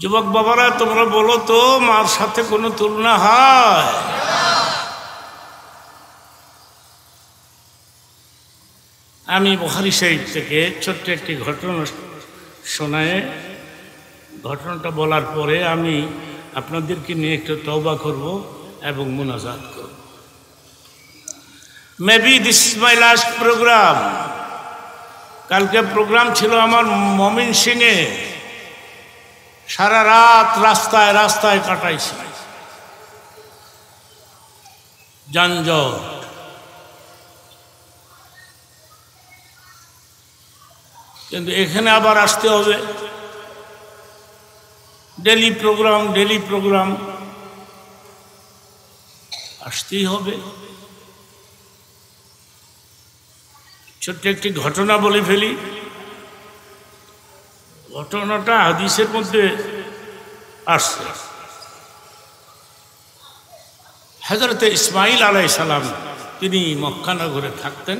যুবক বাবারা তোমরা বলো তো মার সাথে কোনো তুলনা হয় আমি বহারি সাহিব থেকে ছোট্ট একটি ঘটনা শোনায় ঘটনাটা বলার পরে আমি আপনাদেরকে নিয়ে একটু তওবা করব এবং মোনাজাত করব maybe this is my last program কালকে প্রোগ্রাম ছিল আমার মমিন সিংয়ের সারা রাত রাস্তায় রাস্তায় কাটাইছে যানজট কিন্তু এখানে আবার আসতে হবে ডেলি প্রোগ্রাম ডেলি প্রোগ্রাম আসতেই হবে ছোট্ট একটি ঘটনা বলে ফেলি ঘটনাটা হাদিসের মধ্যে আসছে হজরতে ইসমাইল আলাই সালাম তিনি মক্কানগরে থাকতেন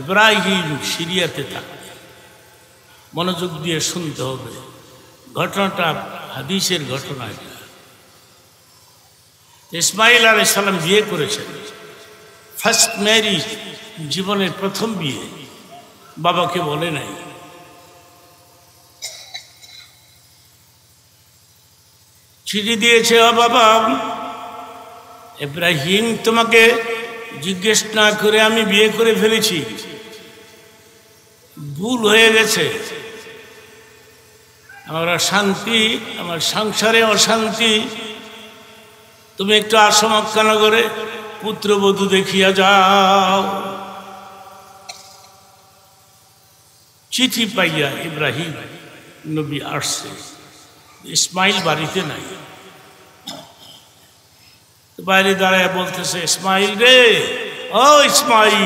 এব্রাহিম সিরিয়াতে থাকতেন মনোযোগ দিয়ে শুনতে হবে ঘটনাটা হাদিসের ঘটনা ইসমাইল আলাই সালাম বিয়ে করেছেন ফার্স্ট ম্যারিজ জীবনের প্রথম বিয়ে বাবাকে বলে নাই চিঠি দিয়েছে ও বাবা এব্রাহিম তোমাকে জিজ্ঞেস না করে আমি বিয়ে করে ফেলেছি ভুল হয়ে গেছে আমার শান্তি আমার সংসারে অশান্তি তুমি একটু আসমক্কা নগরে পুত্রবধূ দেখিয়া যাও চিঠি পাইয়া ইব্রাহিম নবী আসছে ইসমাইল বাড়িতে নাই বাইরে দাঁড়ায় বলতেছে ইসমাইল রে ও ইসমাইল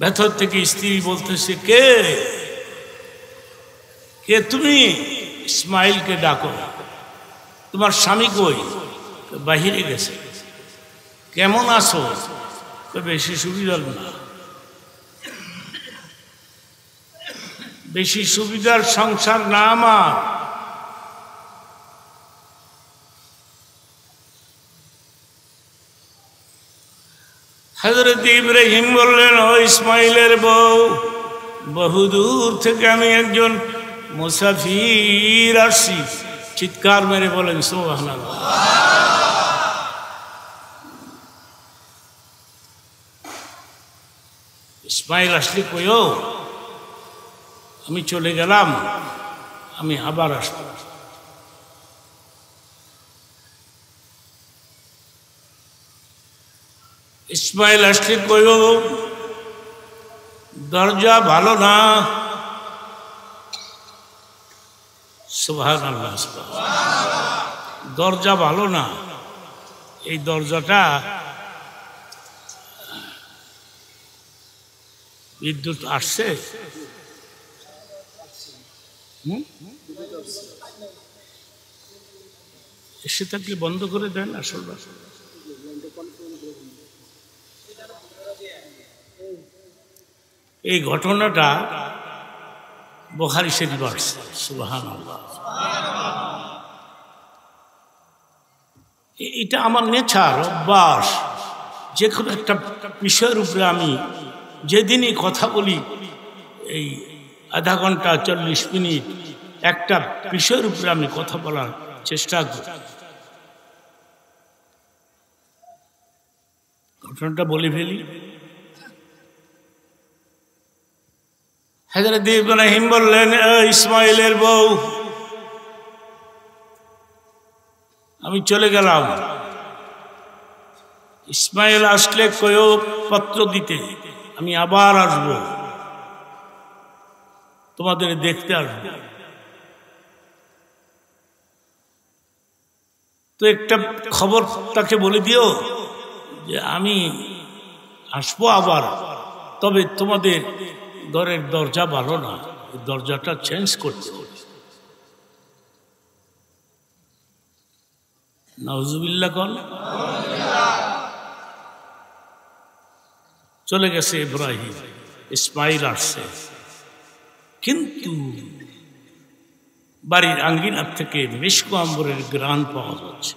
ভেতর থেকে স্ত্রী বলতেছে কে কে তুমি ইসমাইলকে ডাকো তোমার স্বামী কই বাহিরে গেছে কেমন আছো বেশি সুবিধা না বেশি সুবিধার সংসার না আমার হজরত ইব্রাহিম বললেন ও ইসমাইলের বউ বহুদূর থেকে আমি একজন মুসাফির আসি চিৎকার মেরে বলেন সোহান ইসমাইল আসলি কই আমি চলে গেলাম আমি আবার আসব ইসমাইল আসলে কইল দরজা ভালো না দরজা ভালো না এই দরজাটা বিদ্যুৎ আসছে সে তাকে বন্ধ করে দেন আসল বাসল এই ঘটনাটা বহারি শরীফ এটা আমার নেচার অভ্যাস যে কোনো একটা বিষয়ের উপরে আমি যেদিনই কথা বলি এই আধা ঘন্টা চল্লিশ মিনিট একটা বিষয়ের উপরে আমি কথা বলার চেষ্টা করি ঘটনাটা বলে ফেলি হাজারত ইব্রাহিম বললেন ইসমাইলের বউ আমি চলে গেলাম ইসমাইল আসলে কয়েক পত্র দিতে আমি আবার আসবো তোমাদের দেখতে আসবে তো একটা খবর তাকে বলে দিও যে আমি আসবো আবার তবে তোমাদের ঘরের দরজা ভালো না দরজাটা চেঞ্জ করতে নজুবিল্লা কল চলে গেছে ইব্রাহিম ইসমাইল আসছে কিন্তু বাড়ির আঙ্গিনার থেকে মিষ্কু আম্বরের গ্রান পাওয়া যাচ্ছে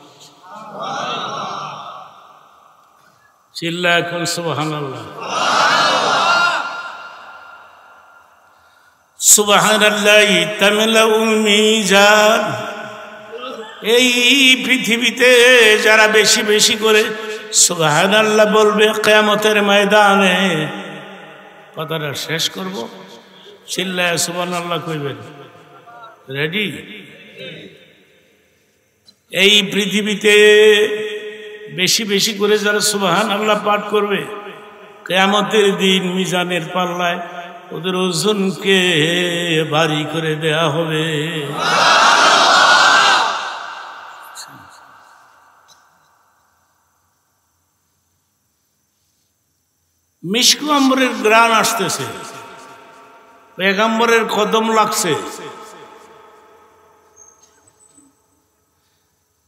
চিল্লা এখন সুবাহান সুবাহান এই পৃথিবীতে যারা বেশি বেশি করে সুবাহান আল্লাহ বলবে কেয়ামতের ময়দানে কথাটা শেষ করবো চিল্লায় সুবান আল্লাহ কইবেন রেডি এই পৃথিবীতে বেশি বেশি করে যারা সুবাহান আল্লাহ পাঠ করবে কেয়ামতের দিন মিজানের পাল্লায় ওদের ওজনকে ভারী করে দেয়া হবে মিস্কু আমরের গ্রাণ আসতেছে পেগাম্বরের কদম লাগছে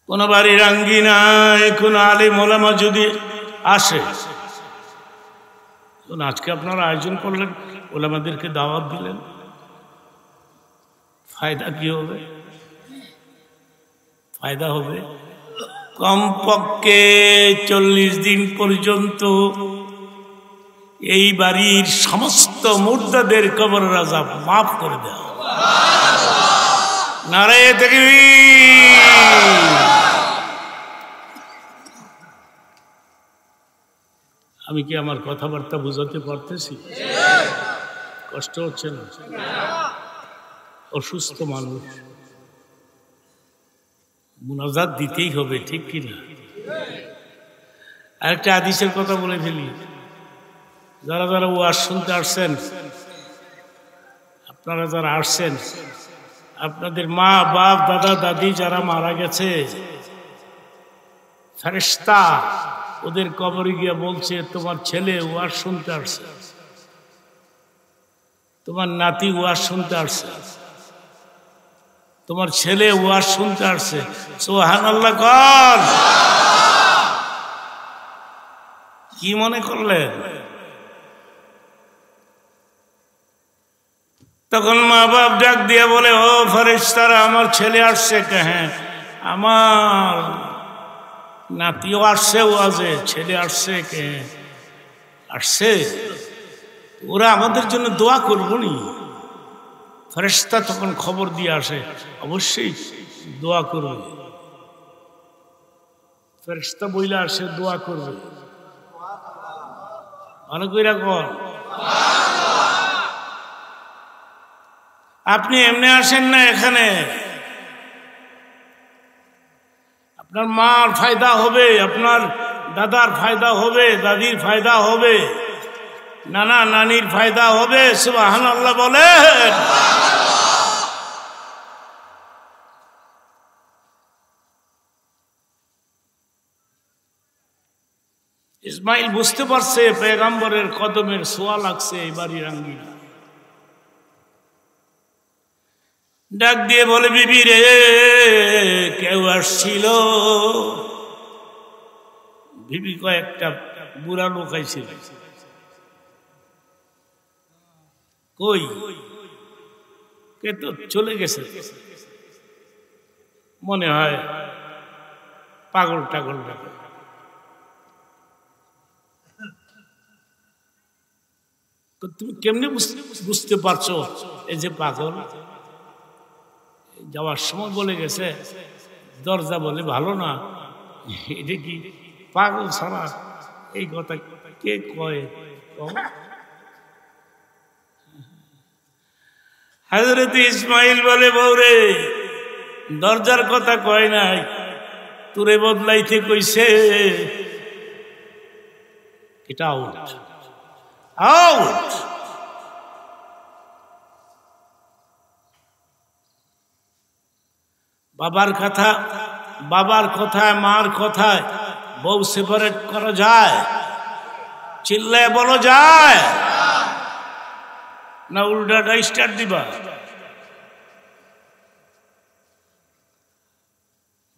কোন রাঙ্গি নাই কোন আলি মোলামা যদি আসে আজকে আপনারা আয়োজন করলেন ওলামাদেরকে দাওয়াত দিলেন ফায়দা কি হবে ফায়দা হবে কমপক্ষে চল্লিশ দিন পর্যন্ত এই বাড়ির সমস্ত মুর্দাদের কবর রাজা মাফ করে দেওয়া নারায় আমি কি আমার কথাবার্তা বুঝাতে পারতেছি কষ্ট হচ্ছে না অসুস্থ মানুষ মুনাজাত দিতেই হবে ঠিক কিনা আরেকটা আদিসের কথা বলে ফেলি যারা যারা ওয়াজ শুনতে আসছেন আপনারা যারা আসছেন আপনাদের মা বাপ দাদা দাদি যারা মারা গেছে ফেরেস্তা ওদের কবরে গিয়ে বলছে তোমার ছেলে ওয়াজ শুনতে আসছে তোমার নাতি ওয়াজ শুনতে আসছে তোমার ছেলে ওয়াজ শুনতে আসছে সোহান আল্লাহ কর কি মনে করলেন তখন মা বাপ ডাক দিয়ে বলে ও ফরেজ তারা আমার ছেলে আসছে হ্যাঁ আমার নাতিও আসছে ও আছে ছেলে আসছে কে আসছে ওরা আমাদের জন্য দোয়া করবো নি ফরেস্তা তখন খবর দিয়ে আসে অবশ্যই দোয়া করবে ফেরেস্তা বইলে আসে দোয়া করবে ভালো কইরা কর আপনি এমনি আসেন না এখানে আপনার মার ফায়দা হবে আপনার দাদার ফায়দা হবে দাদির ফায়দা হবে নানা নানির ফায়দা হবে সুবাহান আল্লাহ বলে ইসমাইল বুঝতে পারছে পেগাম্বরের কদমের সোয়া লাগছে এই বাড়ির আঙ্গিনা ডাক দিয়ে বলে বিবি রে কেউ আসছিল বিবি কয়েকটা বুড়া লোক আইছিল কই কে তো চলে গেছে মনে হয় পাগল টাগল ডাকে তুমি কেমনে বুঝতে পারছো এই যে পাগল যাওয়ার সময় বলে গেছে দরজা বলে ভালো না এটা কি পাগল ছাড়া এই কথা কে কয় হাজরত ইসমাইল বলে বৌরে দরজার কথা কয় নাই তুরে বদলাইতে কইছে এটা আউট আউট বাবার কথা বাবার কথায় মার কথায় বউ সেপারেট করা যায় চিল্লায় বলো যায় না উল্টাটা স্টার্ট দিবা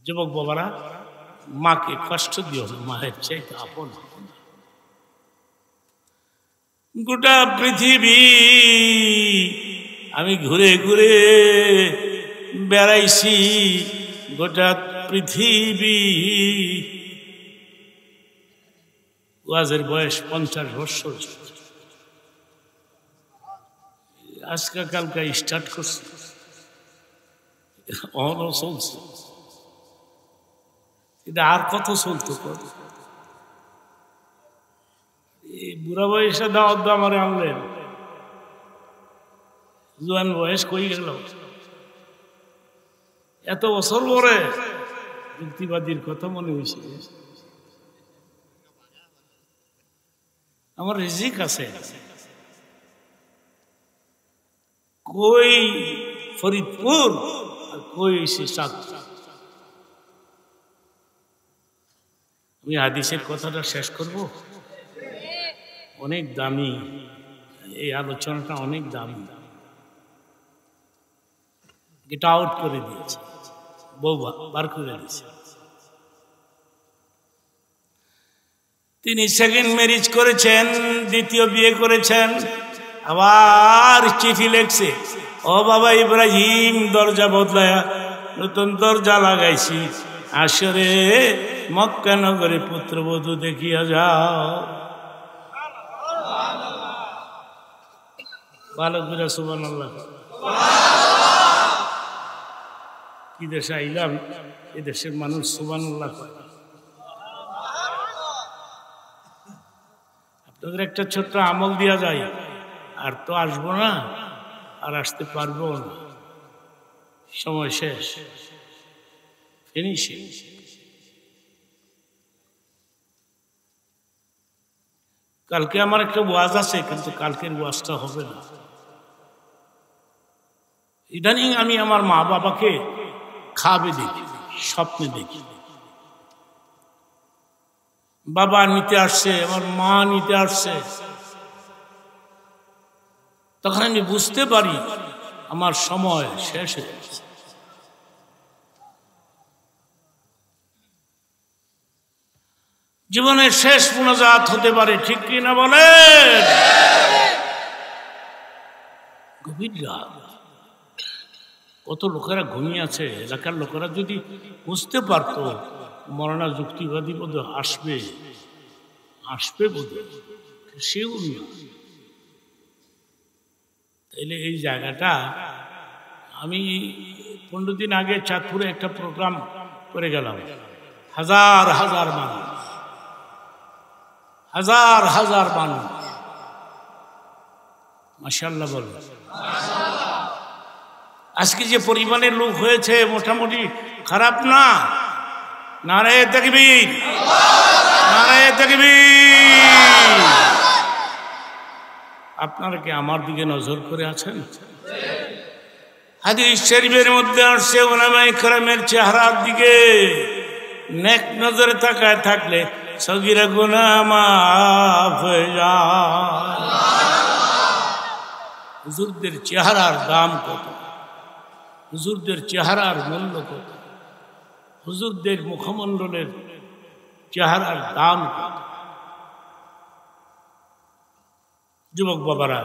যুবক বাবারা মাকে কষ্ট দিও না মায়ের চাইতে আপন গোটা পৃথিবী আমি ঘুরে ঘুরে বেড়াইছি গোটা পৃথিবী ওয়াজের বয়স পঞ্চাশ বৎসর আজকা কালকা স্টার্ট করছে অহনও চলছে এটা আর কত চলতো কত বুড়া বয়সে দাওয়াত আমার আনলেন জোয়ান বয়স কই গেল এত বছর পরে যুক্তিবাদীর কথা মনে হয়েছে আমার রিজিক আছে কই ফরিদপুর আর কই সে আমি হাদিসের কথাটা শেষ করব অনেক দামি এই আলোচনাটা অনেক দামি এটা আউট করে দিয়েছে বৌবা বার তিনি সেকেন্ড ম্যারেজ করেছেন দ্বিতীয় বিয়ে করেছেন আবার চিঠি লেখছে ও বাবা ইব্রাহিম দরজা বদলায়া নতুন দরজা লাগাইছি আসরে মক্কানগরে পুত্রবধূ দেখিয়া যাও ভালো করে সুবান কি দেশে আইলাম এ দেশের মানুষ সুবানুল্লাহ করে আপনাদের একটা ছোট্ট আমল দিয়া যায় আর তো আসবো না আর আসতে পারবো না সময় শেষ ফিনিশিং কালকে আমার একটা ওয়াজ আছে কিন্তু কালকের ওয়াজটা হবে না ইদানিং আমি আমার মা বাবাকে খাবে দেখি স্বপ্নে দেখি বাবা নিতে আসছে আমার মা নিতে আসছে তখন আমি বুঝতে পারি আমার সময় শেষ হয়ে গেছে জীবনের শেষ পুনজাত হতে পারে ঠিক কিনা বলে গভীর রাত কত লোকেরা ঘুমিয়ে আছে এলাকার লোকেরা যদি বুঝতে পারত মরণা যুক্তিবাদী বোধ আসবে আসবে বোধ সেও না তাইলে এই জায়গাটা আমি পনেরো দিন আগে চাঁদপুরে একটা প্রোগ্রাম করে গেলাম হাজার হাজার মানুষ হাজার হাজার মানুষ মাসাল্লাহ বলো আজকে যে পরিমাণের লোক হয়েছে মোটামুটি খারাপ না নারায় তাকবীর নারায় দেখবি আপনারা কি আমার দিকে নজর করে আছেন হাদিস শরীফের মধ্যে আসছে ওনামাই খরমের চেহারার দিকে নেক নজরে তাকায় থাকলে সগিরা গুনা মাফ হয়ে যায় হুজুরদের চেহারার দাম কত হুজুরদের চেহারার মূল্য কত হুজুরদের মুখমণ্ডলের চেহারার দাম যুবক বাবারা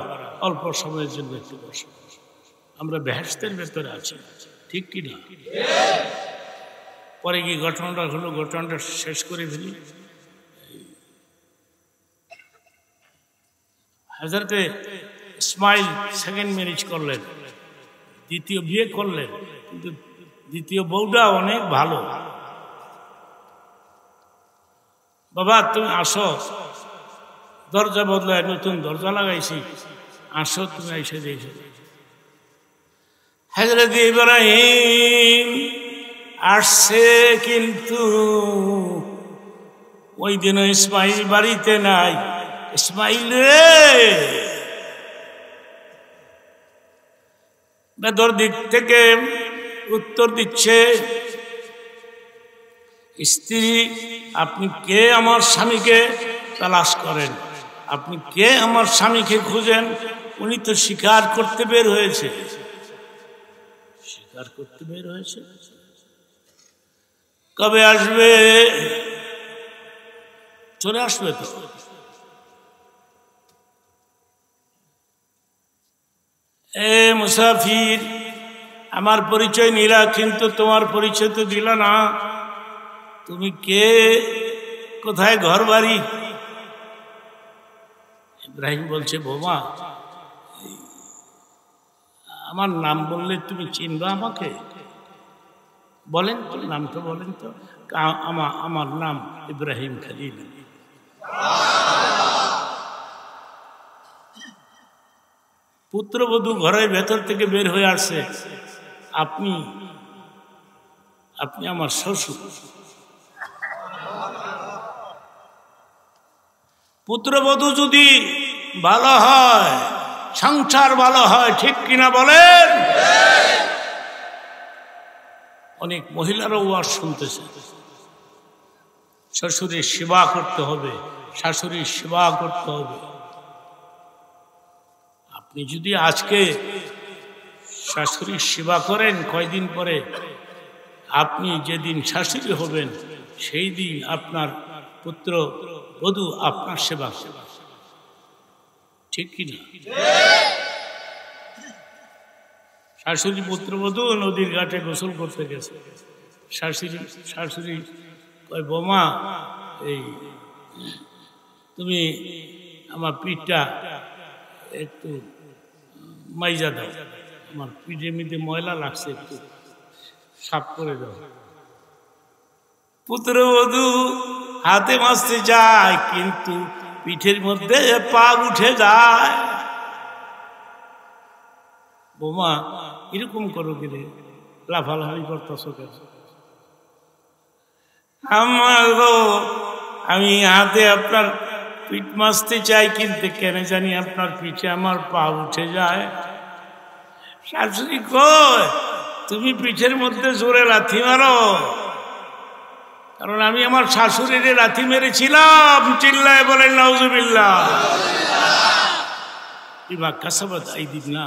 অল্প সময়ের জন্য একটু বসে আমরা ব্যস্তের ভেতরে আছি ঠিক কি না পরে গিয়ে ঘটনাটা হলো ঘটনাটা শেষ করে ফেলি হাজারতে স্মাইল সেকেন্ড ম্যারেজ করলেন দ্বিতীয় বিয়ে করলেন কিন্তু দ্বিতীয় বউটা অনেক ভালো বাবা তুমি আসো দরজা বদলায় নতুন দরজা লাগাইছি আসো তুমি এসে দিয়েছো হজরত ইব্রাহিম আসছে কিন্তু ওই দিন ইসমাইল বাড়িতে নাই ইসমাইল রে বেদর দিক থেকে উত্তর দিচ্ছে স্ত্রী আপনি কে আমার স্বামীকে তালাশ করেন আপনি কে আমার স্বামীকে খুঁজেন উনি তো স্বীকার করতে বের হয়েছে স্বীকার করতে বের হয়েছে কবে আসবে চলে আসবে তো এ মুসাফির আমার পরিচয় নিলা কিন্তু তোমার পরিচয় তো দিল না তুমি কে কোথায় ঘর বাড়ি ইব্রাহিম বলছে বোমা আমার নাম বললে তুমি চিনবা আমাকে বলেন নামটা বলেন তো আমার আমার নাম ইব্রাহিম খালিল পুত্রবধূ ঘরের ভেতর থেকে বের হয়ে আসছে আপনি আপনি আমার শ্বশুর পুত্রবধূ যদি ভালো হয় সংসার ভালো হয় ঠিক কিনা বলেন অনেক মহিলারাও আর শুনতেছে শ্বশুরের সেবা করতে হবে শাশুড়ির সেবা করতে হবে আপনি যদি আজকে শাশুড়ির সেবা করেন কয়দিন পরে আপনি যেদিন শাশুড়ি হবেন সেই দিন আপনার পুত্র বধূ আপনার সেবা ঠিক কিনা শাশুড়ি পুত্রবধূ নদীর ঘাটে গোসল করতে গেছে শাশুড়ি শাশুড়ি কয় বোমা এই তুমি আমার পিঠটা একটু মাইজা দাও আমার পিঠে মিঠে ময়লা লাগছে একটু সাফ করে দাও বধু হাতে মাসতে যায় কিন্তু পিঠের মধ্যে পা উঠে যায় বোমা এরকম করো কিরে লাফালাফি করতো কেন আমার গো আমি হাতে আপনার পিঠ মাসতে চাই কিন্তু কেন জানি আপনার পিঠে আমার পা উঠে যায় শাশুড়ি তুমি পিঠের মধ্যে জোরে লাথি মারো কারণ আমি আমার শাশুড়িরে লাথি মেরেছিলাম চিল্লায় বলেন নজুবিল্লা বিমা এই আইদিন না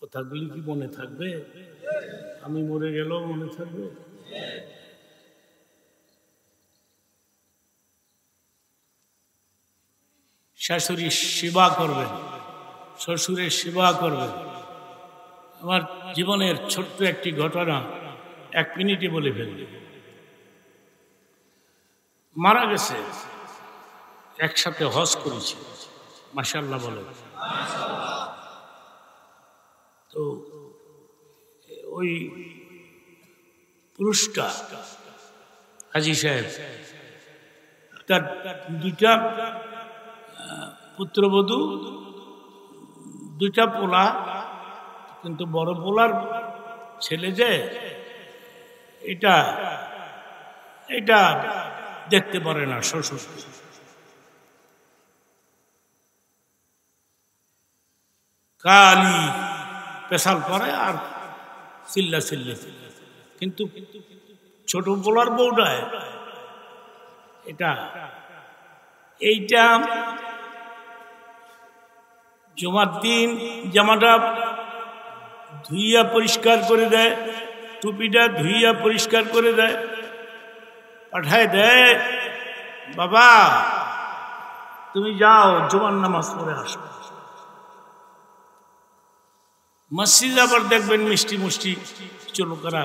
কথাগুলি কি মনে থাকবে আমি মরে গেলেও মনে থাকবে শাশুড়ির সেবা করবেন শ্বশুরের সেবা করবেন আমার জীবনের ছোট্ট একটি ঘটনা এক মিনিটে বলে ফেললি মারা গেছে একসাথে হজ করেছি মাসাল্লাহ বলে তো ওই পুরুষটা হাজি সাহেব তার দুটা পুত্রবধূ দুইটা পোলা কিন্তু বড় পোলার ছেলে যে এটা এটা দেখতে পারে না শ্বশুর কালি পেশাল করে আর চিল্লা চিল্লা কিন্তু ছোট পোলার বউটায় এটা এইটা জমার দিন জামাটা ধুইয়া পরিষ্কার করে দেয় টুপিটা ধুইয়া পরিষ্কার করে দেয় পাঠায় দেয় বাবা তুমি যাও জোয়ার নামাজ পরে আসো মসজিদ আবার দেখবেন মিষ্টি মুষ্টি লোকেরা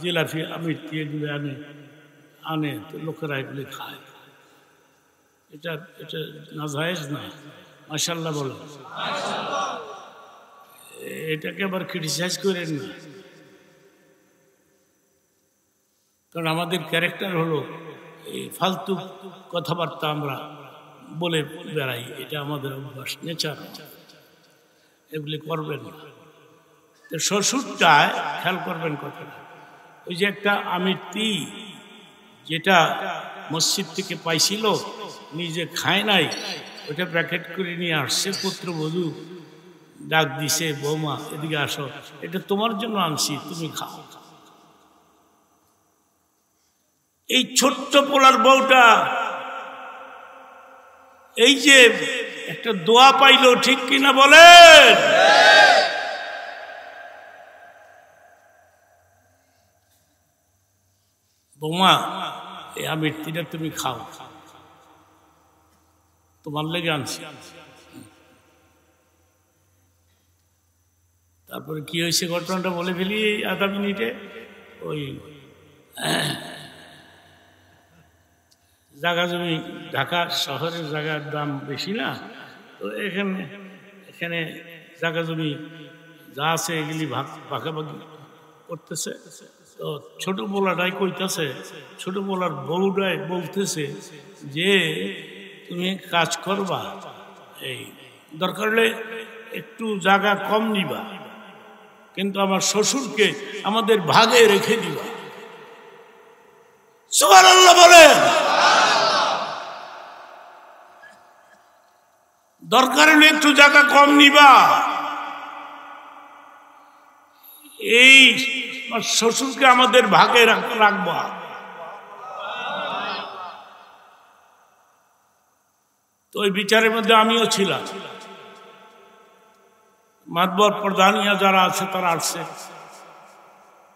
জিলাফি আমিরটি এগুলো আনে আনে লোকেরা এগুলি খায় এটা এটা না জায়েজ না মাসাল্লাহ বলো এটাকে আবার ক্রিটিসাইজ করেন না কারণ আমাদের ক্যারেক্টার হলো এই ফালতু কথাবার্তা আমরা বলে বেড়াই এটা আমাদের অভ্যাস নেচার এগুলি করবেন না তো শ্বশুরটায় খেয়াল করবেন কথাটা ওই যে একটা আমি টি যেটা মসজিদ থেকে পাইছিল নিজে খায় নাই ওটা প্যাকেট করে নিয়ে আসছে পুত্র বধূ ডাক দিছে বৌমা এদিকে আসো এটা তোমার জন্য আনছি তুমি খাও এই ছোট্ট পোলার বউটা এই যে একটা দোয়া পাইল ঠিক কিনা বলেন বৌমা এই আমি তুমি খাও খাও তোমার লেগে আনছি তারপরে কি হয়েছে ঘটনাটা বলে ফেলি আধা মিনিটে ওই জায়গা জমি ঢাকা শহরের জায়গার দাম বেশি না তো এখানে এখানে জায়গা জমি যা আছে এগুলি ভাগ ভাগাভাগি করতেছে তো ছোট বোলাটাই কইতাছে ছোট বোলার বউটাই বলতেছে যে তুমি কাজ করবা এই দরকার হলে একটু জায়গা কম নিবা কিন্তু আমার শ্বশুরকে আমাদের ভাগে রেখে দিবা আল্লাহ বলেন দরকার হলে একটু জায়গা কম নিবা এই শ্বশুরকে আমাদের ভাগে রাখবা তো ওই বিচারের মধ্যে আমিও ছিলাম মাতবর প্রধানিয়া যারা আছে তারা আসছে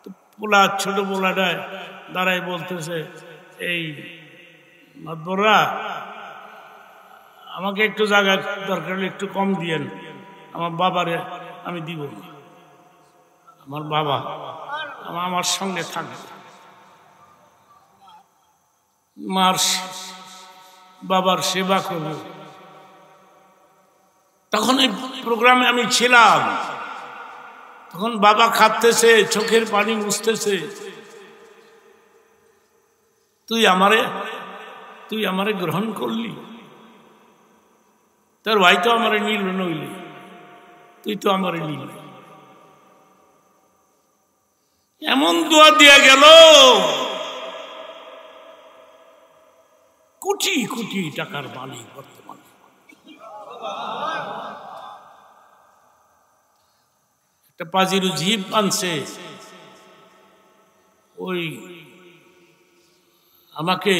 তো পোলা ছোট পোলাটায় দাঁড়াই বলতেছে এই মাতবররা আমাকে একটু জায়গা দরকার হলে একটু কম দিয়েন আমার বাবারে আমি দিব আমার বাবা আমার সঙ্গে থাকে মার বাবার সেবা করব তখন এই প্রোগ্রামে আমি ছিলাম তখন বাবা খাটতেছে চোখের পানি মুছতেছে তুই আমারে তুই আমারে গ্রহণ করলি তোর ভাই তো আমারে নীল নইলি তুই তো আমারে নীল এমন দোয়া দিয়া গেল কোটি কোটি টাকার মালিক বর্তমানে একটা পাজিরু জীব আনছে ওই আমাকে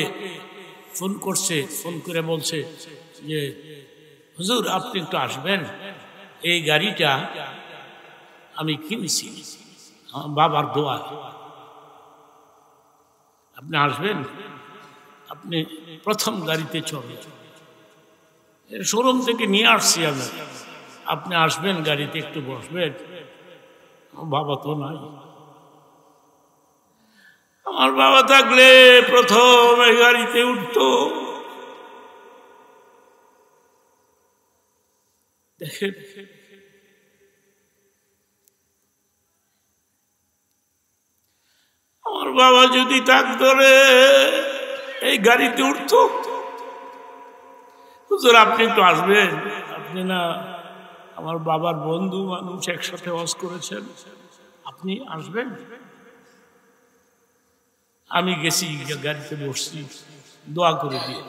ফোন করছে ফোন করে বলছে যে হুজুর আপনি একটু আসবেন এই গাড়িটা আমি কিনেছি বাবার দোয়া আপনি আসবেন আপনি প্রথম গাড়িতে চলে শোরুম থেকে নিয়ে আসছি আমি আপনি আসবেন গাড়িতে একটু বসবেন বাবা তো নাই আমার বাবা থাকলে প্রথম এই গাড়িতে উঠত দেখেন আমার বাবা যদি তাক ধরে এই গাড়িতে উঠত হুজুর আপনি একটু আসবেন আপনি না আমার বাবার বন্ধু মানুষ একসাথে ওয়াজ করেছেন আপনি আসবেন আমি গেছি গাড়িতে বসছি দোয়া করে দিয়ে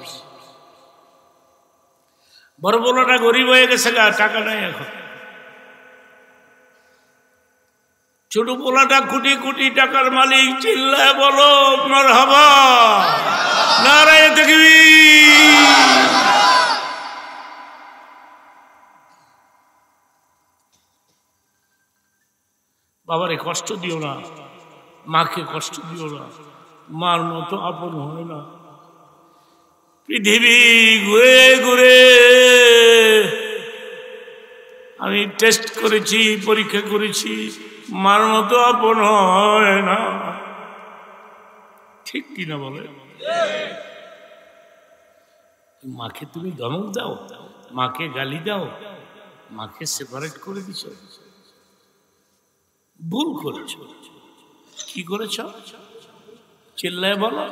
বড় বড়টা গরিব হয়ে গেছে গা টাকা নাই এখন ছোট পোলাটা কোটি কোটি টাকার মালিক চিল্লায় বলো আপনার হবা বাবারে কষ্ট দিও না মাকে কষ্ট দিও না মার মতো আপন হয় না পৃথিবী ঘুরে ঘুরে আমি টেস্ট করেছি পরীক্ষা করেছি মার মতো আপন হয় না ঠিক কিনা বলে মাকে তুমি ধমক দাও মাকে গালি দাও মাকে সেপারেট করে দিছ ভুল করেছ কি করেছ চিল্লায় বলো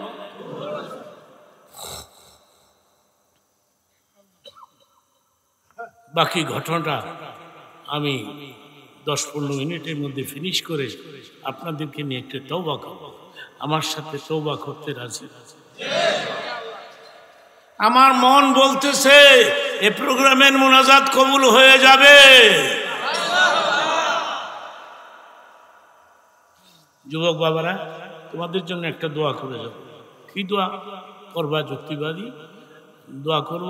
বাকি ঘটনাটা আমি দশ পনেরো মিনিটের মধ্যে ফিনিশ করে আপনাদেরকে নিয়ে একটু তৌবা করব আমার সাথে তৌবা করতে রাজি আমার মন বলতেছে এ প্রোগ্রামের মোনাজাত কবুল হয়ে যাবে যুবক বাবারা তোমাদের জন্য একটা দোয়া করে যাব কি দোয়া করবা যুক্তিবাদী দোয়া করব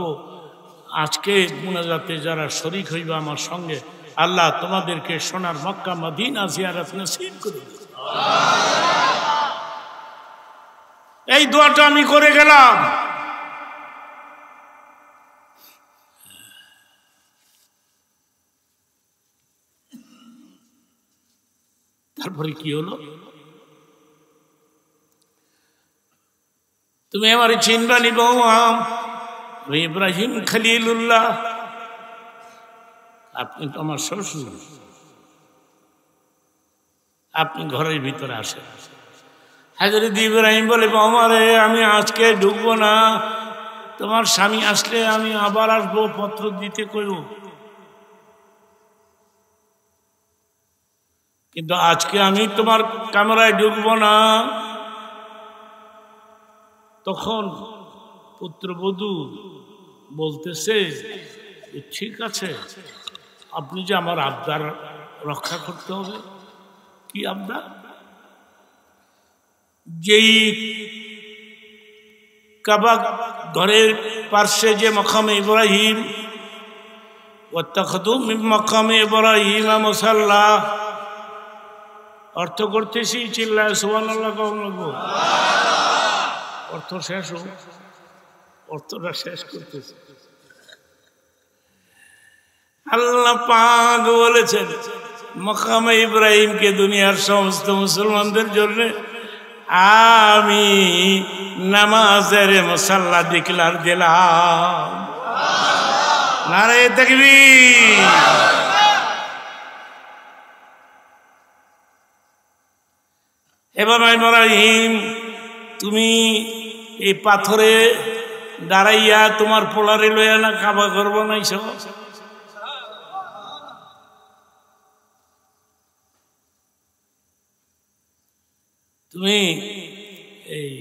আজকে মোনাজাতে যারা শরিক হইবা আমার সঙ্গে আল্লাহ তোমাদেরকে সোনার মক্কা মদিনা জিয়ারত নসিব করে এই দোয়াটা আমি করে গেলাম তারপরে কি হলো তুমি আমার চিনবানি বউ আম ইব্রাহিম খলিলুল্লাহ আপনি তো আমার শ্বশুর আপনি ঘরের ভিতরে আসেন হাজরত ইব্রাহিম বলে আমারে আমি আজকে ঢুকবো না তোমার স্বামী আসলে আমি আবার আসবো পত্র দিতে করব কিন্তু আজকে আমি তোমার কামরায় ঢুকবো না তখন পুত্রবধূ বলতেছে ঠিক আছে আপনি যে আমার আবদার রক্ষা করতে হবে কি আবদার যেই কাবা ঘরের পার্শ্বে যে মকামে ইব্রাহিম মকামে ইব্রাহিম মশাল্লা অর্থ করতেছি চিল্লায় সুবান অর্থ শেষ হোক অর্থটা শেষ করতেছি আল্লাহ পাক বলেছেন মকামে ইব্রাহিমকে দুনিয়ার সমস্ত মুসলমানদের জন্য আমি নামাজের মশাল্লা দিকলার দিলাম নারে দেখবি এবার ইব্রাহিম তুমি এই পাথরে দাঁড়াইয়া তোমার পোলারে লইয়া না খাবা করবো নাই সব তুমি এই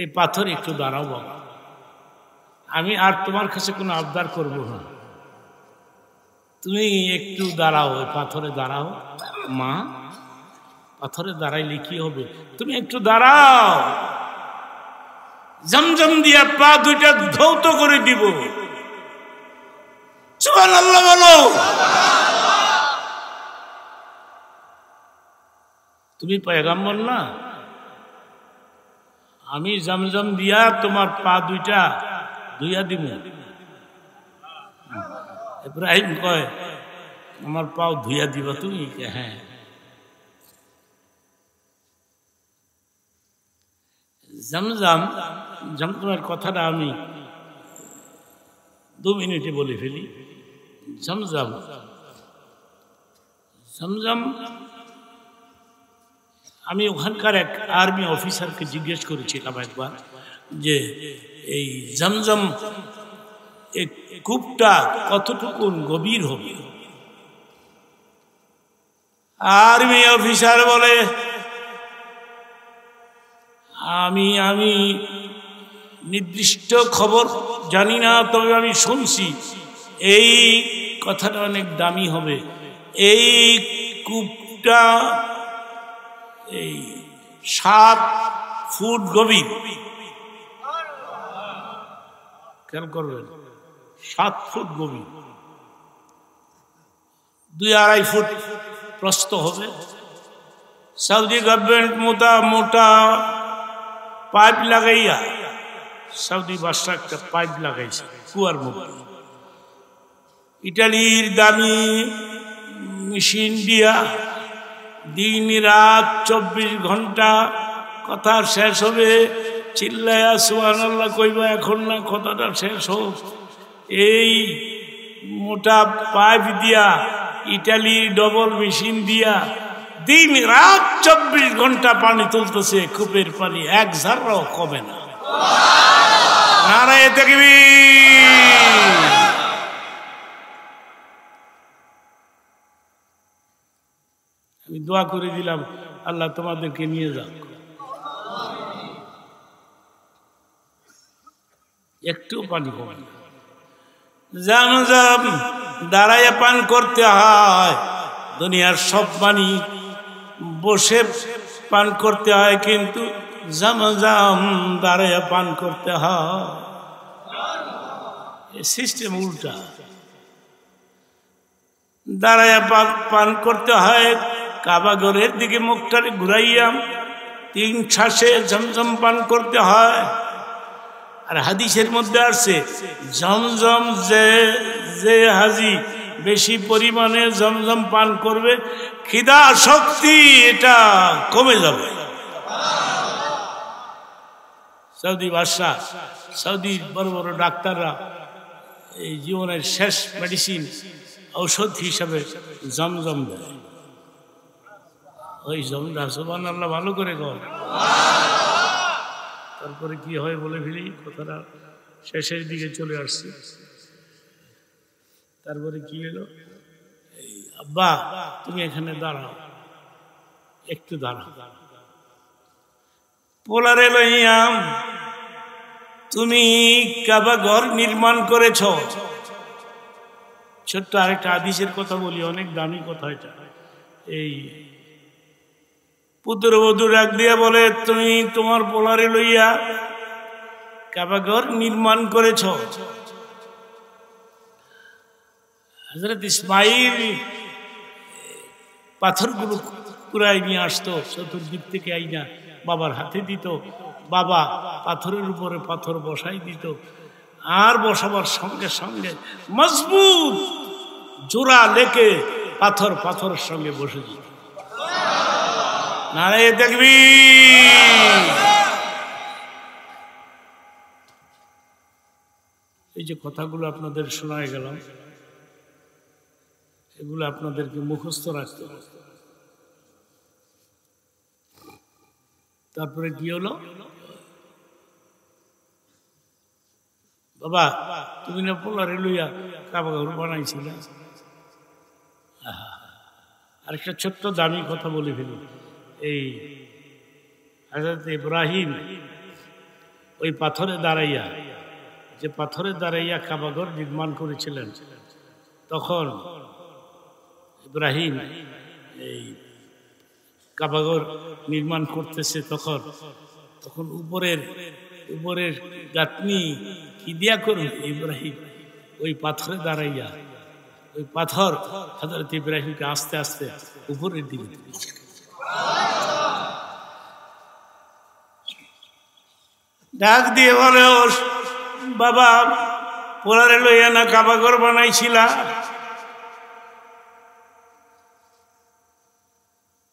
এই পাথর একটু দাঁড়াও বাবা আমি আর তোমার কাছে কোনো আবদার করব না তুমি একটু দাঁড়াও ওই পাথরে দাঁড়াও মা পাথরে দাঁড়াইলে কি হবে তুমি একটু দাঁড়াও জমজম দিয়া পা দুইটা ধৌত করে দিব চুয়ান আল্লাহ বলো তুমি পয়গাম্বর না আমি জমজম দিয়া তোমার পা দুইটা ধুইয়া দিব এব্রাহিম কয় আমার পাও ধুইয়া দিবা তুমি হ্যাঁ জমজম জমজমের কথাটা আমি দু মিনিটে বলে ফেলি জমজম জমজম আমি ওখানকার এক আর্মি অফিসারকে জিজ্ঞেস করেছিলাম একবার যে এই জমজম কূপটা কতটুকু গভীর হবে আর্মি অফিসার বলে আমি আমি নির্দিষ্ট খবর জানি না তবে আমি শুনছি এই কথাটা অনেক দামি হবে এই কূপটা এই সাত ফুট গভীর কেন করবেন সাত ফুট গভীর দুই আড়াই ফুট প্রস্ত হবে সৌদি গভর্নমেন্ট মোটা মোটা পাইপ লাগাইয়া সৌদি বাদশাহ একটা পাইপ লাগাইছে কুয়ার মধ্যে ইটালির দামি মেশিন দিয়া দিন রাত চব্বিশ ঘন্টা কথা শেষ হবে চিল্লায়া সুহানাল্লাহ কইব কইবা এখন না কথাটা শেষ হোক এই মোটা পাইপ দিয়া ইটালি ডবল মেশিন দিয়া দিন রাত চব্বিশ ঘন্টা পানি তুলতেছে কূপের পানি এক ঝাড়াও কমে না নারায় দেখবি আমি দোয়া করে দিলাম আল্লাহ তোমাদেরকে নিয়ে যাও একটু পানি কমান জামজাম দাঁড়াইয়া পান করতে হয় দুনিয়ার সব পানি বসে পান করতে হয় কিন্তু জাম দাঁড়াইয়া পান করতে হয় সিস্টেম উল্টা দাঁড়াইয়া পান করতে হয় কাবাগরের দিকে মুখটার ঘুরাইয়াম তিন শ্বাসে ঝমঝম পান করতে হয় আর হাদিসের মধ্যে আসছে ঝমঝম যে যে হাজি বেশি পরিমাণে জমজম পান করবে খিদা শক্তি এটা কমে যাবে সৌদি বাদশাহ সৌদির বড় বড় ডাক্তাররা এই জীবনের শেষ মেডিসিন ঔষধ হিসাবে জমজম দেয় ওই জমিদার সোবান আল্লাহ ভালো করে কর তারপরে কি হয় বলে ফেলি কথাটা শেষের দিকে চলে আসছি তারপরে কি এলো এই আব্বা তুমি এখানে দাঁড়াও একটু দাঁড়াও পোলারে লইয়াম তুমি কাবা ঘর নির্মাণ করেছ ছোট্ট আরেকটা আদিসের কথা বলি অনেক দামি কথা এটা এই বধু ডাক দিয়া বলে তুমি তোমার পোলারে লইয়া কাবাঘর নির্মাণ করেছ হজরত ইসমাইল পাথরগুলো কুড়াই নিয়ে আসতো চতুর্দিক থেকে আইনা বাবার হাতে দিত বাবা পাথরের উপরে পাথর বসাই দিত আর বসাবার সঙ্গে সঙ্গে মজবুত জোড়া লেকে পাথর পাথরের সঙ্গে বসে যেত নারে দেখবি এই যে কথাগুলো আপনাদের শোনায় গেলাম এগুলো আপনাদেরকে মুখস্থ রাখতে তারপরে কি হলো বাবা তুমি না পোলারে লইয়া কাবা ঘর বানাইছিলে আর একটা ছোট্ট দামি কথা বলে ফেলি এই হাজরত ইব্রাহিম ওই পাথরে দাঁড়াইয়া যে পাথরে দাঁড়াইয়া কাবাঘর নির্মাণ করেছিলেন তখন ইব্রাহিম এই কাবাঘর নির্মাণ করতেছে তখন তখন উপরের উপরের গাতনি কি দিয়া করুন ইব্রাহিম ওই পাথরে দাঁড়াইয়া ওই পাথর হজরত ইব্রাহিমকে আস্তে আস্তে উপরের দিকে ডাক দিয়ে বলে ও বাবা পোলারে লইয়া না কাবাগর বানাইছিল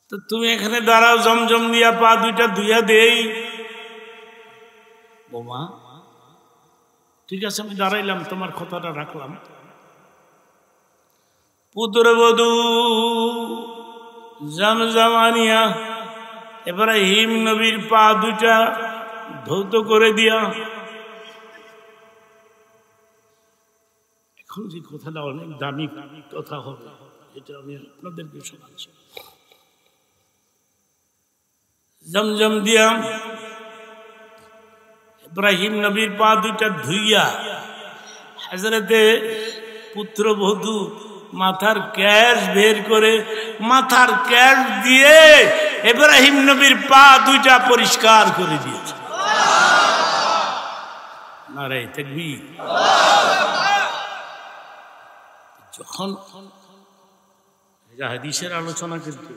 তো তুমি এখানে দাঁড়াও জমজম দিয়া পা দুইটা দুইয়া দেই বোমা ঠিক আছে আমি দাঁড়াইলাম তোমার কথাটা রাখলাম পুত্র বধূ জামজাম এবারে হিম নবীর পা দুটা ধৌত করে দিয়া এখন যে কথাটা অনেক দামি কথা হবে এটা আমি আপনাদেরকে শোনাচ্ছি জমজম দিয়া ইব্রাহিম নবীর পা দুটা ধুইয়া হাজরতে পুত্রবধূ মাথার ক্যাশ বের করে মাথার ক্যাশ দিয়ে এব্রাহিম নবীর পা দুইটা পরিষ্কার করে দিয়েছে যখন হাদিসের আলোচনা করতে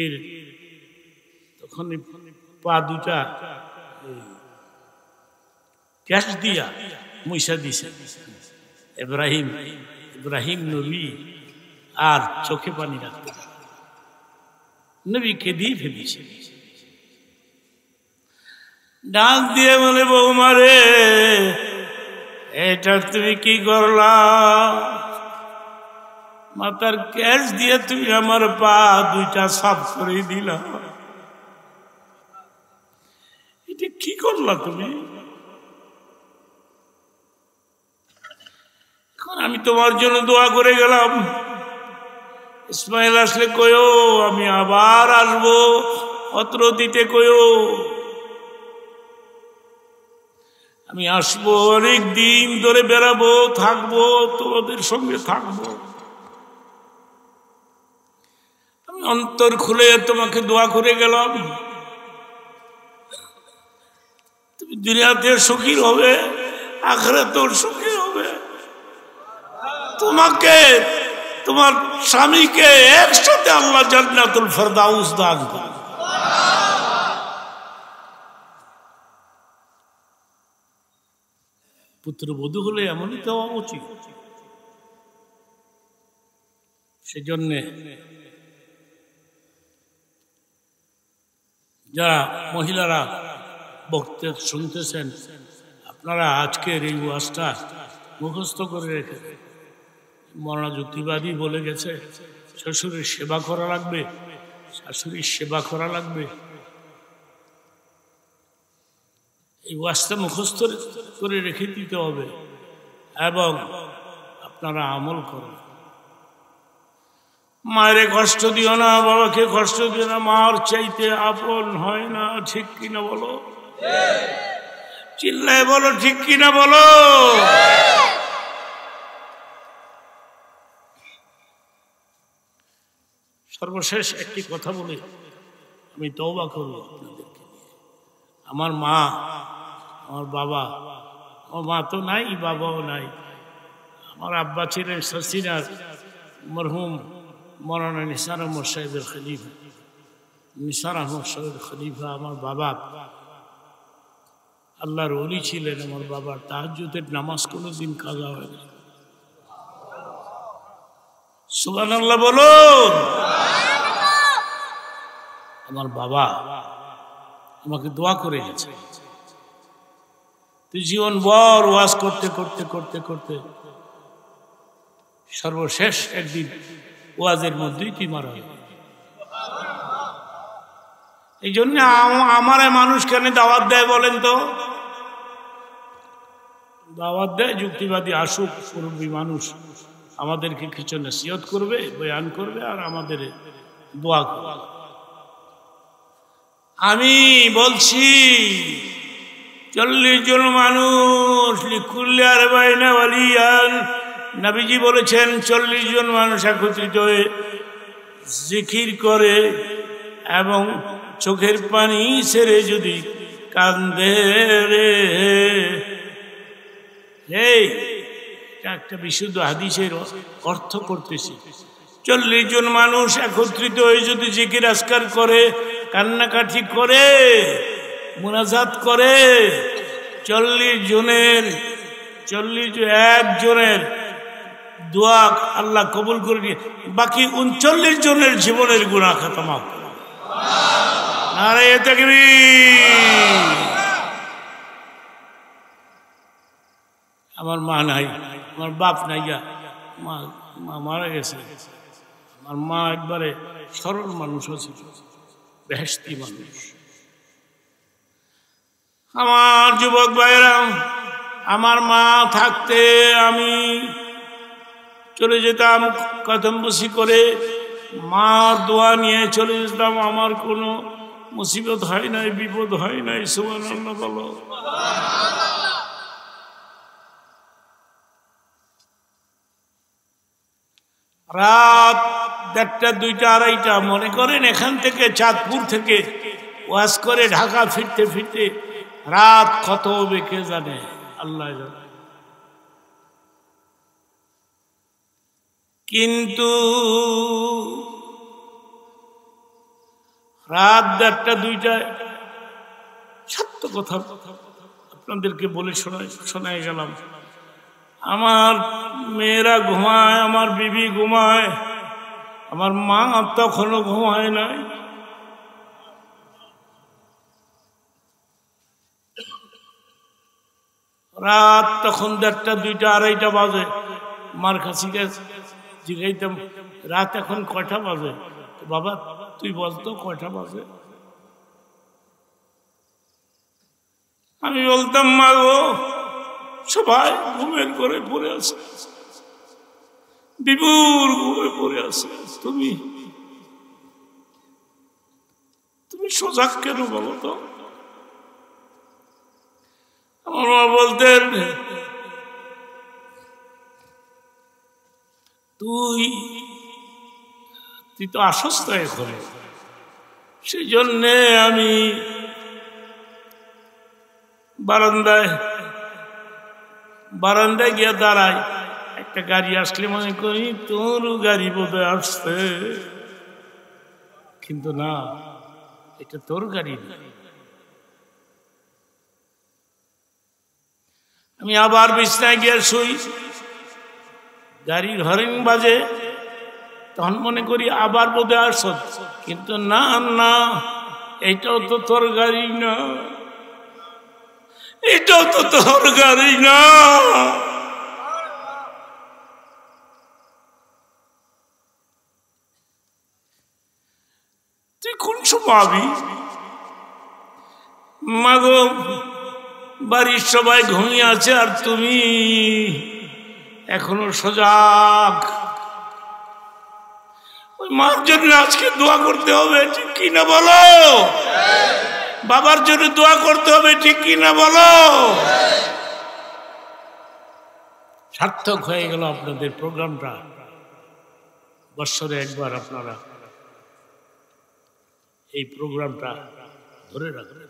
এর তখন পা দুটা ক্যাশ দিয়া মহিষা দিছে এব্রাহিম ইব্রাহিম নবী আর চোখে পানি রাখতে নবী দিয়ে ফেলেছে ডাক দিয়ে বলে বৌমারে এটা তুমি কি করলা মাতার ক্যাশ দিয়ে তুমি আমার পা দুইটা সাফ করে দিলা এটা কি করলা তুমি আমি তোমার জন্য দোয়া করে গেলাম ইসমাইল আসলে কয়ো আমি আবার আসবো অত্র দিতে কয়ো আমি আসবো অনেক দিন ধরে বেড়াবো থাকবো তোমাদের সঙ্গে থাকবো আমি অন্তর খুলে তোমাকে দোয়া করে গেলাম তুমি দুনিয়াতে সুখী হবে আখড়া তোর সুখী তোমাকে তোমার স্বামীকে একসাথে আল্লাহ জান্নাতুল ফেরদাউস দান করে পুত্রবধূ হলে এমনই তো উচিত সেজন্যে যারা মহিলারা বক্তে শুনতেছেন আপনারা আজকের এই ওয়াজটা মুখস্থ করে রেখেছেন মরা জ্যোতিবাদী বলে গেছে শ্বশুরের সেবা করা লাগবে শাশুড়ির সেবা করা লাগবে এই ওয়াজটা মুখস্থ করে রেখে দিতে হবে এবং আপনারা আমল করেন মায়ের কষ্ট দিও না বাবাকে কষ্ট দিও না মার চাইতে আপন হয় না ঠিক কিনা বলো চিল্লায় বলো ঠিক কিনা বলো সর্বশেষ একটি কথা বলি আমি তৌবা করব আপনাদেরকে আমার মা আমার বাবা আমার মা তো নাই বাবাও নাই আমার আব্বা ছিলেন সসিনার মরহুম মরানা নিসার আহমদ সাহেবের খলিফা নিসার আহমদ সাহেবের খলিফা আমার বাবা আল্লাহর অলি ছিলেন আমার বাবার তাহাজুদের নামাজ কোনো দিন কাজা হয় সুলান বলুন আমার বাবা আমাকে দোয়া করে গেছে তুই জীবন বর ওয়াজ করতে করতে করতে করতে সর্বশেষ একদিন ওয়াজের মধ্যেই তুই মারা এই জন্য আমার মানুষ কেন দাওয়াত দেয় বলেন তো দাওয়াত দেয় যুক্তিবাদী আসুক মানুষ আমাদেরকে কিছু নসিহত করবে বয়ান করবে আর আমাদের দোয়া আমি বলছি চল্লিশ জন মানুষ লিখুল্লে আর বাইনা বলিয়ান নাবিজি বলেছেন চল্লিশ জন মানুষ একত্রিত হয়ে জিখির করে এবং চোখের পানি সেরে যদি কান্দে রে একটা একটা বিশুদ্ধ হাদিসের অর্থ করতেছি চল্লিশ জন মানুষ একত্রিত হয়ে যদি জিকির আসকার করে কান্নাকাটি করে মোনাজাত করে চল্লিশ জনের চল্লিশ একজনের দোয়া আল্লাহ কবুল করে নিয়ে বাকি উনচল্লিশ জনের জীবনের গুণা খাতামা আরে এতে আমার মা নাই আমার বাপ নাই মা মারা গেছে আমার মা একবারে সরল মানুষ আছে বেহস্তি মানুষ আমার যুবক বাইরাম আমার মা থাকতে আমি চলে যেতাম কথম্বসি করে মার দোয়া নিয়ে চলে যেতাম আমার কোনো মুসিবত হয় নাই বিপদ হয় নাই সুবান বলো রাত দেড়টা দুইটা আড়াইটা মনে করেন এখান থেকে চাঁদপুর থেকে ওয়াজ করে ঢাকা ফিরতে ফিরতে রাত কত হবে কে জানে আল্লাহ জানে কিন্তু রাত দেড়টা দুইটায় সত্য কথা আপনাদেরকে বলে শোনায় শোনায় গেলাম আমার মেয়েরা ঘুমায় আমার বিবি ঘুমায় আমার মা তখনও ঘুমায় নাই রাত তখন দেড়টা দুইটা আড়াইটা বাজে মার কাছে গেছে জিগাইতাম রাত এখন কয়টা বাজে বাবা তুই বলতো কয়টা বাজে আমি বলতাম মা গো সবাই ঘুমের করে পড়ে আছে বিপুর ঘুমে পড়ে আছে তুমি তুমি সজাগ কেন বলো তো আমার মা বলতেন তুই তুই তো আসস্ত এখন সেই জন্যে আমি বারান্দায় বারান্দায় গিয়ে দাঁড়ায় একটা গাড়ি আসলে মনে করি তোরও গাড়ি বোধহয় আসছে কিন্তু না এটা তোর গাড়ি আমি আবার বিছনায় গিয়ে শুই গাড়ির হরিং বাজে তখন মনে করি আবার বোধহয় আসছ কিন্তু না না এটাও তো তোর গাড়ি না এটাও তো দরকারই না তুই কোন সময় আবি মাগো বাড়ির সবাই ঘুমিয়ে আছে আর তুমি এখনো সজাগ ওই মার জন্য আজকে দোয়া করতে হবে ঠিক কিনা বলো বাবার জন্য দোয়া করতে হবে ঠিক কিনা বলো সার্থক হয়ে গেল আপনাদের প্রোগ্রামটা বৎসরে একবার আপনারা এই প্রোগ্রামটা ধরে রাখবেন